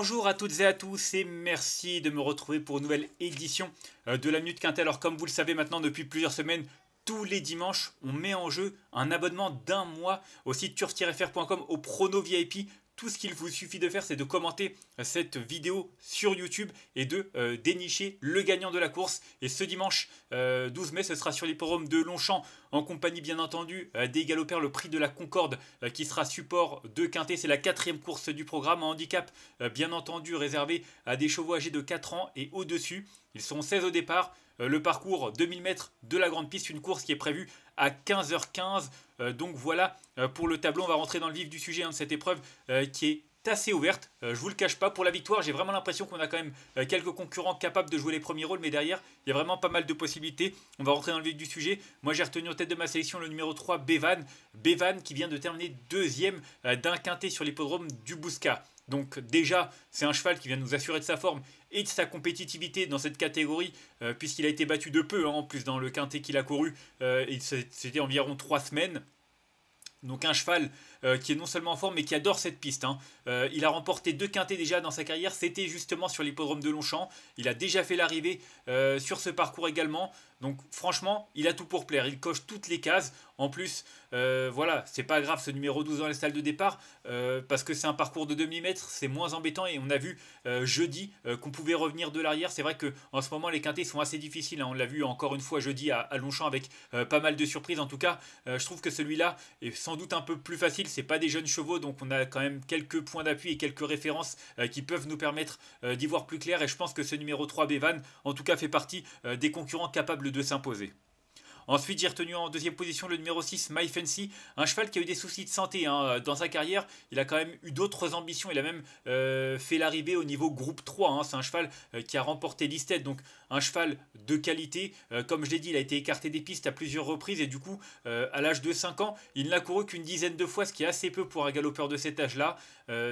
Bonjour à toutes et à tous et merci de me retrouver pour une nouvelle édition euh, de la Minute Quintet. Alors comme vous le savez maintenant depuis plusieurs semaines, tous les dimanches, on met en jeu un abonnement d'un mois au site turf-fr.com au prono VIP tout ce qu'il vous suffit de faire, c'est de commenter euh, cette vidéo sur YouTube et de euh, dénicher le gagnant de la course. Et ce dimanche 12 euh, mai, ce sera sur forums de Longchamp, en compagnie bien entendu des galopères, le prix de la Concorde qui sera support de Quintet. C'est la quatrième course du programme en handicap, bien entendu réservé à des chevaux âgés de 4 ans et au-dessus. Ils sont 16 au départ. Le parcours 2000 mètres de la grande piste, une course qui est prévue à 15h15. Euh, donc voilà euh, pour le tableau. On va rentrer dans le vif du sujet hein, de cette épreuve euh, qui est assez ouverte. je je vous le cache pas, pour la victoire, j'ai vraiment l'impression qu'on a quand même quelques concurrents capables de jouer les premiers rôles, mais derrière, il y a vraiment pas mal de possibilités. On va rentrer dans le vif du sujet. Moi, j'ai retenu en tête de ma sélection le numéro 3, Bevan. Bevan qui vient de terminer deuxième d'un quintet sur l'hippodrome du Bousca. Donc déjà, c'est un cheval qui vient nous assurer de sa forme et de sa compétitivité dans cette catégorie, euh, puisqu'il a été battu de peu, hein, en plus dans le quintet qu'il a couru, euh, c'était environ 3 semaines. Donc un cheval euh, qui est non seulement en forme, mais qui adore cette piste. Hein. Euh, il a remporté deux quintés déjà dans sa carrière. C'était justement sur l'hippodrome de Longchamp. Il a déjà fait l'arrivée euh, sur ce parcours également. Donc franchement, il a tout pour plaire. Il coche toutes les cases. En plus, voilà, c'est pas grave ce numéro 12 dans la salle de départ parce que c'est un parcours de demi-mètre, c'est moins embêtant et on a vu jeudi qu'on pouvait revenir de l'arrière. C'est vrai que en ce moment les quintés sont assez difficiles. Hein. On l'a vu encore une fois jeudi à Longchamp avec pas mal de surprises. En tout cas, je trouve que celui-là est sans doute un peu plus facile n'est pas des jeunes chevaux, donc on a quand même quelques points d'appui et quelques références euh, qui peuvent nous permettre euh, d'y voir plus clair. Et je pense que ce numéro 3 Bevan, en tout cas, fait partie euh, des concurrents capables de s'imposer. Ensuite, j'ai retenu en deuxième position le numéro 6, My Fancy, un cheval qui a eu des soucis de santé hein, euh, dans sa carrière. Il a quand même eu d'autres ambitions. Il a même euh, fait l'arrivée au niveau groupe 3. Hein. C'est un cheval euh, qui a remporté tête donc un cheval de qualité. comme je l'ai dit, il a été écarté des pistes à plusieurs reprises et du coup, à l'âge de 5 ans, il n'a couru qu'une dizaine de fois, ce qui est assez peu pour un galopeur de cet âge-là.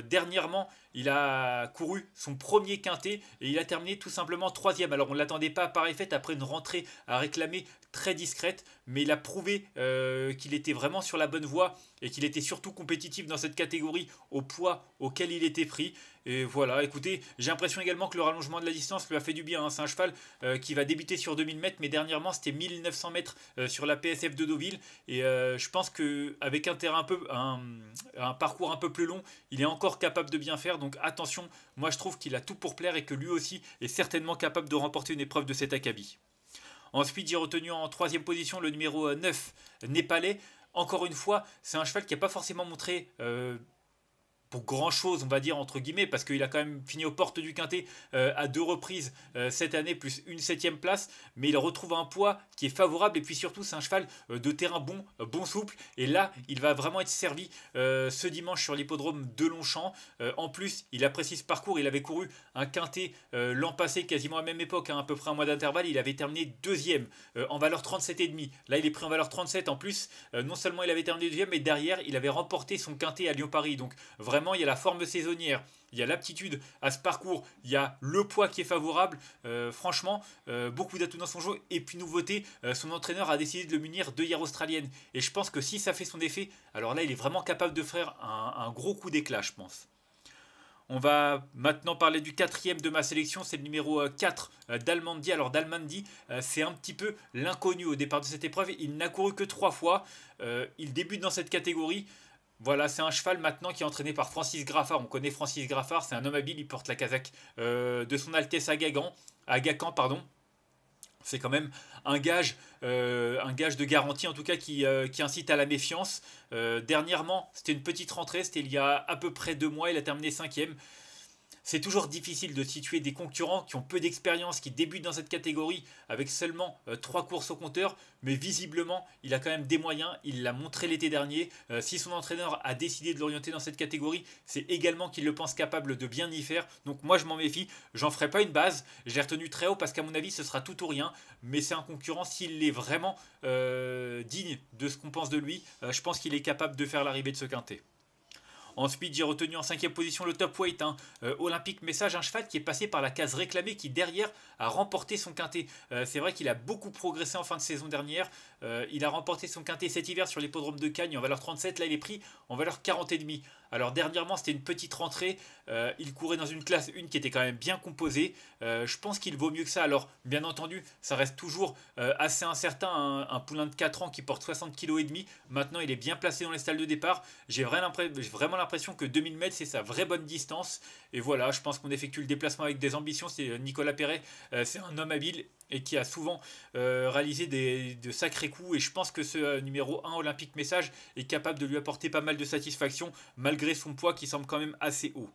dernièrement, il a couru son premier quintet et il a terminé tout simplement troisième. Alors on ne l'attendait pas à pareille après une rentrée à réclamer très discrète mais il a prouvé euh, qu'il était vraiment sur la bonne voie et qu'il était surtout compétitif dans cette catégorie au poids auquel il était pris. Et voilà, écoutez, j'ai l'impression également que le rallongement de la distance lui a fait du bien. Hein. C'est un cheval euh, qui va débuter sur 2000 mètres, mais dernièrement c'était 1900 mètres euh, sur la PSF de Deauville. Et je pense qu'avec un terrain un peu, un, un parcours un peu plus long, il est encore capable de bien faire. Donc attention, moi je trouve qu'il a tout pour plaire et que lui aussi est certainement capable de remporter une épreuve de cet acabit. Ensuite, j'ai retenu en troisième position le numéro 9, euh, Népalais. Encore une fois, c'est un cheval qui n'a pas forcément montré euh, pour grand chose, on va dire entre guillemets, parce qu'il a quand même fini aux portes du quintet euh, à deux reprises euh, cette année, plus une septième place, mais il retrouve un poids qui est favorable, et puis surtout c'est un cheval euh, de terrain bon, bon souple, et là il va vraiment être servi ce dimanche sur l'hippodrome de Longchamp. en plus, il apprécie ce parcours, il avait couru un quintet l'an passé, quasiment à la même époque, hein, à peu près un mois d'intervalle, il avait terminé deuxième en valeur 37,5. Là il est pris en valeur 37 en plus, non seulement il avait terminé deuxième, mais derrière il avait remporté son quintet à Lyon-Paris, donc vraiment il y a la forme saisonnière, il y a l'aptitude à ce parcours, il y a le poids qui est favorable. Euh, franchement, euh, beaucoup d'atouts dans son jeu. Et puis, nouveauté, euh, son entraîneur a décidé de le munir de hier australienne. Et je pense que si ça fait son effet, alors là, il est vraiment capable de faire un, gros coup d'éclat, je pense. On va maintenant parler du quatrième de ma sélection, c'est le numéro 4 d'Almandi. Alors d'Almandi, c'est un petit peu l'inconnu au départ de cette épreuve. Il n'a couru que trois fois. Il débute dans cette catégorie. Voilà, c'est un cheval maintenant qui est entraîné par Francis Graffard. On connaît Francis Graffard, c'est un homme habile, il porte la casaque euh, de son Altesse Agacan. Agacan pardon. C'est quand même un gage, euh, un gage de garantie en tout cas qui, euh, qui incite à la méfiance. dernièrement, c'était une petite rentrée, c'était il y a à peu près deux mois, il a terminé cinquième. C'est toujours difficile de situer des concurrents qui ont peu d'expérience, qui débutent dans cette catégorie avec seulement euh, trois 3 courses au compteur, mais visiblement il a quand même des moyens, il l'a montré l'été dernier. Euh, si son entraîneur a décidé de l'orienter dans cette catégorie, c'est également qu'il le pense capable de bien y faire. Donc moi je m'en méfie, j'en ferai pas une base, j'ai retenu très haut parce qu'à mon avis ce sera tout ou rien, mais c'est un concurrent s'il est vraiment euh, digne de ce qu'on pense de lui, je pense qu'il est capable de faire l'arrivée de ce quintet. Ensuite, j'ai retenu en cinquième position le top weight hein. euh, olympique message, un cheval qui est passé par la case réclamée, qui derrière a remporté son quintet. Euh, c'est vrai qu'il a beaucoup progressé en fin de saison dernière. Euh, il a remporté son quintet cet hiver sur l'hippodrome de Cagnes en valeur 37. Là, il est pris en valeur 40,5. Alors dernièrement, c'était une petite rentrée. Euh, il courait dans une classe 1 qui était quand même bien composée. Euh, je pense qu'il vaut mieux que ça. Alors bien entendu, ça reste toujours euh, assez incertain. Un, poulain de 4 ans qui porte 60 kg et demi. Maintenant, il est bien placé dans les salles de départ. J'ai vraiment l'impression que 2000 mètres, c'est sa vraie bonne distance. Et voilà, je pense qu'on effectue le déplacement avec des ambitions. C'est Nicolas Perret, c'est un homme habile et qui a souvent euh, réalisé des, de sacrés coups. Et je pense que ce euh, numéro 1 Olympique Message est capable de lui apporter pas mal de satisfaction, malgré son poids qui semble quand même assez haut.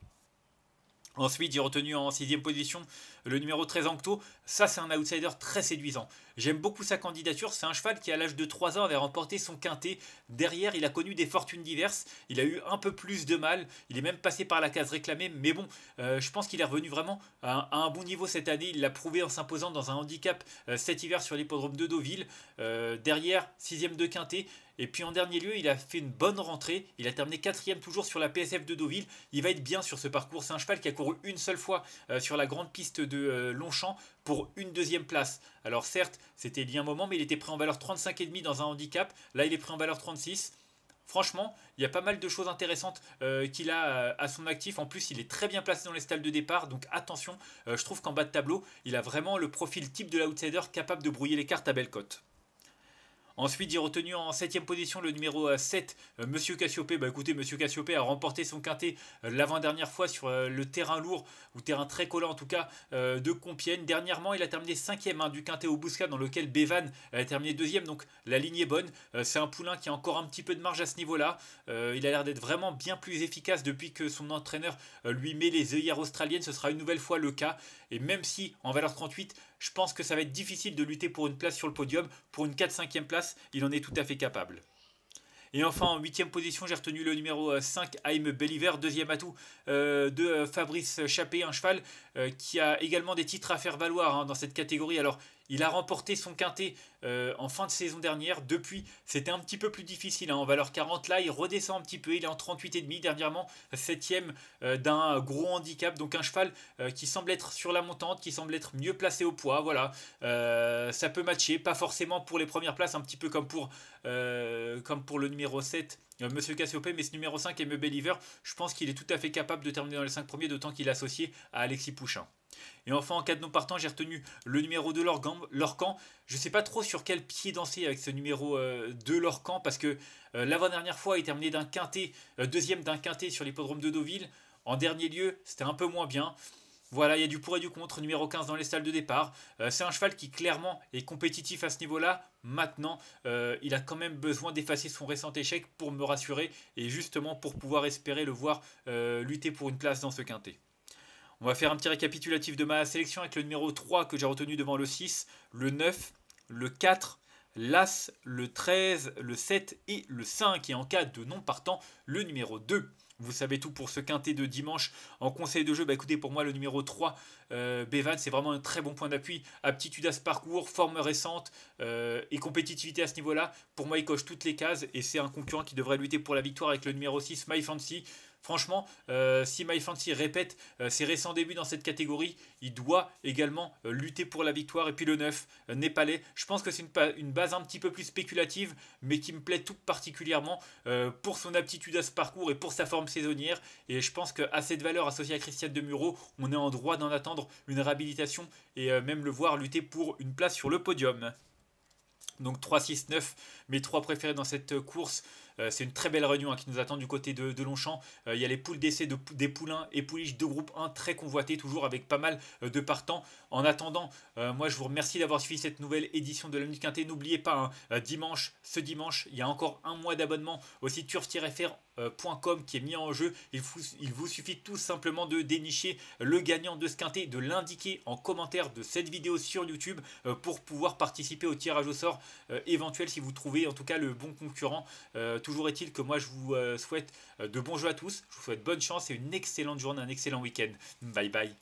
Ensuite, j'ai retenu en sixième position le numéro 13 Ancto, ça, c'est un outsider très séduisant. J'aime beaucoup sa candidature. C'est un cheval qui, à l'âge de 3 ans, avait remporté son quintet. Derrière, il a connu des fortunes diverses. Il a eu un peu plus de mal. Il est même passé par la case réclamée. Mais bon, euh, je pense qu'il est revenu vraiment à, un bon niveau cette année. Il l'a prouvé en s'imposant dans un handicap euh, cet hiver sur l'hippodrome de Deauville. Euh, derrière, 6 de quintet. Et puis en dernier lieu, il a fait une bonne rentrée. Il a terminé quatrième toujours sur la PSF de Deauville. Il va être bien sur ce parcours. C'est un cheval qui a couru une seule fois sur la grande piste de Longchamp pour une deuxième place. Alors certes, c'était a un moment, mais il était pris en valeur 35,5 dans un handicap. Là, il est pris en valeur 36. Franchement, il y a pas mal de choses intéressantes euh, qu'il a euh, à son actif. En plus, il est très bien placé dans les stalles de départ, donc attention, euh, je trouve qu'en bas de tableau, il a vraiment le profil type de l'outsider capable de brouiller les cartes à belle cote. Ensuite, j'ai retenu en 7 position le numéro 7, euh, euh, Monsieur Cassiopé. Bah écoutez, Monsieur Cassiopé a remporté son quintet euh, l'avant-dernière fois sur le terrain lourd, ou terrain très collant en tout cas, de Compiègne. Dernièrement, il a terminé 5ème hein, du quintet au Bousca, dans lequel Bevan a terminé 2ème. Donc la ligne est bonne. C'est un poulain qui a encore un petit peu de marge à ce niveau-là. Il a l'air d'être vraiment bien plus efficace depuis que son entraîneur lui met les œillères australiennes. Ce sera une nouvelle fois le cas. Et même si en valeur 38, je pense que ça va être difficile de lutter pour une place sur le podium, pour une 4-5e place il en est tout à fait capable. Et enfin, en huitième position, j'ai retenu le numéro 5, euh, I'm Believer, deuxième atout euh, de euh, Fabrice Chappé, un cheval qui a également des titres à faire valoir hein, dans cette catégorie. Alors, il a remporté son quintet euh, en fin de saison dernière. Depuis, c'était un petit peu plus difficile. Hein, en valeur 40, là, il redescend un petit peu. Il est en 38,5 dernièrement, 7ème euh, d'un gros handicap. Donc un cheval euh, qui semble être sur la montante, qui semble être mieux placé au poids. Voilà, ça peut matcher. Pas forcément pour les premières places, un petit peu comme pour, comme pour le numéro 7. Monsieur Cassiope, mais ce numéro 5, M. Believer, je pense qu'il est tout à fait capable de terminer dans les 5 premiers, d'autant qu'il est associé à Alexis Pouchin. Et enfin, en cas de non partant, j'ai retenu le numéro de Lorcan. Je ne sais pas trop sur quel pied danser avec ce numéro euh, de Lorcan, parce que euh, l'avant-dernière fois, il terminé d'un quintet, euh, deuxième d'un quintet sur l'hippodrome de Deauville. En dernier lieu, c'était un peu moins bien. Voilà, il y a du pour et du contre, numéro 15 dans les salles de départ. c'est un cheval qui clairement est compétitif à ce niveau-là. Maintenant, il a quand même besoin d'effacer son récent échec pour me rassurer et justement pour pouvoir espérer le voir lutter pour une place dans ce quintet. On va faire un petit récapitulatif de ma sélection avec le numéro 3 que j'ai retenu devant le 6, le 9, le 4, l'As, le 13, le 7 et le 5. Et en cas de non partant, le numéro 2. Vous savez tout pour ce quintet de dimanche en conseil de jeu. Bah écoutez, pour moi, le numéro 3, euh, Bevan, c'est vraiment un très bon point d'appui. Aptitude à ce parcours, forme récente euh, et compétitivité à ce niveau-là. Pour moi, il coche toutes les cases et c'est un concurrent qui devrait lutter pour la victoire avec le numéro 6, My Fancy. Franchement, euh, si My répète euh, ses récents débuts dans cette catégorie, il doit également euh, lutter pour la victoire. Et puis le 9, népalais, je pense que c'est une, base un petit peu plus spéculative, mais qui me plaît tout particulièrement pour son aptitude à ce parcours et pour sa forme saisonnière. Et je pense qu'à cette valeur associée à Christiane Demuro, on est en droit d'en attendre une réhabilitation et même le voir lutter pour une place sur le podium. Donc 3, 6, 9, mes trois préférés dans cette course. Euh, c'est une très belle réunion hein, qui nous attend du côté de, Longchamp. Euh, il y a les poules d'essai des poulains et pouliches de groupe 1 très convoités toujours avec pas mal euh, de partants. En attendant, moi je vous remercie d'avoir suivi cette nouvelle édition de la minute N'oubliez pas, hein, dimanche, ce dimanche, il y a encore un mois d'abonnement au site turf-fr euh, com qui est mis en jeu. Il vous, il vous, suffit tout simplement de dénicher le gagnant de ce quintet, de l'indiquer en commentaire de cette vidéo sur YouTube euh, pour pouvoir participer au tirage au sort euh, éventuel si vous trouvez en tout cas le bon concurrent. toujours est-il que moi je vous souhaite de bons jeux à tous, je vous souhaite bonne chance et une excellente journée, un excellent week-end. Bye bye.